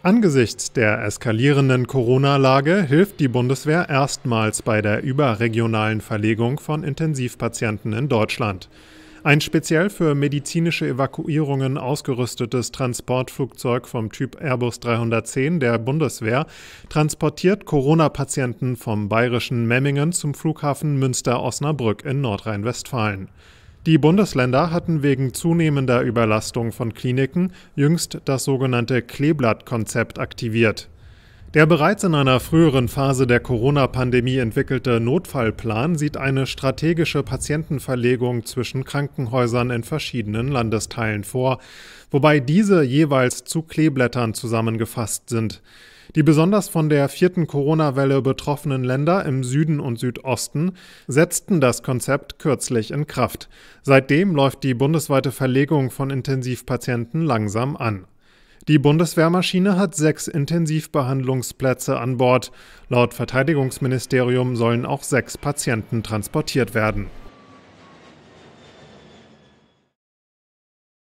Angesichts der eskalierenden Corona-Lage hilft die Bundeswehr erstmals bei der überregionalen Verlegung von Intensivpatienten in Deutschland. Ein speziell für medizinische Evakuierungen ausgerüstetes Transportflugzeug vom Typ Airbus 310 der Bundeswehr transportiert Corona-Patienten vom bayerischen Memmingen zum Flughafen Münster-Osnabrück in Nordrhein-Westfalen. Die Bundesländer hatten wegen zunehmender Überlastung von Kliniken jüngst das sogenannte Kleeblatt-Konzept aktiviert. Der bereits in einer früheren Phase der Corona-Pandemie entwickelte Notfallplan sieht eine strategische Patientenverlegung zwischen Krankenhäusern in verschiedenen Landesteilen vor, wobei diese jeweils zu Kleeblättern zusammengefasst sind. Die besonders von der vierten Corona-Welle betroffenen Länder im Süden und Südosten setzten das Konzept kürzlich in Kraft. Seitdem läuft die bundesweite Verlegung von Intensivpatienten langsam an. Die Bundeswehrmaschine hat sechs Intensivbehandlungsplätze an Bord. Laut Verteidigungsministerium sollen auch sechs Patienten transportiert werden.